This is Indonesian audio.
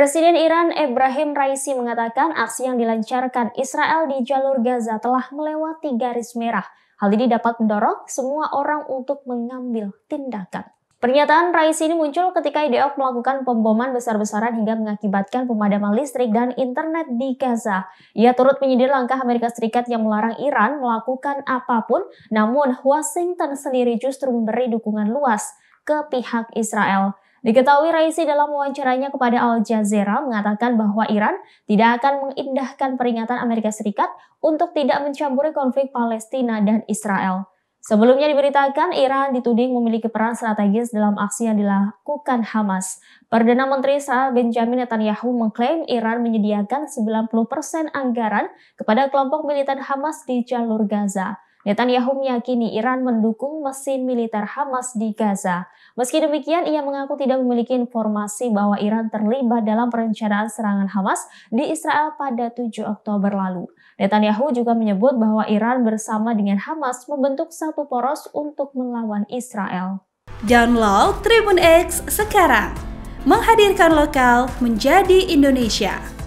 Presiden Iran Ibrahim Raisi mengatakan aksi yang dilancarkan Israel di jalur Gaza telah melewati garis merah. Hal ini dapat mendorong semua orang untuk mengambil tindakan. Pernyataan Raisi ini muncul ketika IDF melakukan pemboman besar-besaran hingga mengakibatkan pemadaman listrik dan internet di Gaza. Ia turut menyindir langkah Amerika Serikat yang melarang Iran melakukan apapun, namun Washington sendiri justru memberi dukungan luas ke pihak Israel. Diketahui Raisi dalam wawancaranya kepada Al Jazeera mengatakan bahwa Iran tidak akan mengindahkan peringatan Amerika Serikat untuk tidak mencampuri konflik Palestina dan Israel. Sebelumnya diberitakan Iran dituding memiliki peran strategis dalam aksi yang dilakukan Hamas. Perdana Menteri Israel Benjamin Netanyahu mengklaim Iran menyediakan 90% anggaran kepada kelompok militan Hamas di jalur Gaza. Netanyahu meyakini Iran mendukung mesin militer Hamas di Gaza. Meski demikian, ia mengaku tidak memiliki informasi bahwa Iran terlibat dalam perencanaan serangan Hamas di Israel pada 7 Oktober lalu. Netanyahu juga menyebut bahwa Iran bersama dengan Hamas membentuk satu poros untuk melawan Israel. Download Tribun X sekarang. Menghadirkan lokal menjadi Indonesia.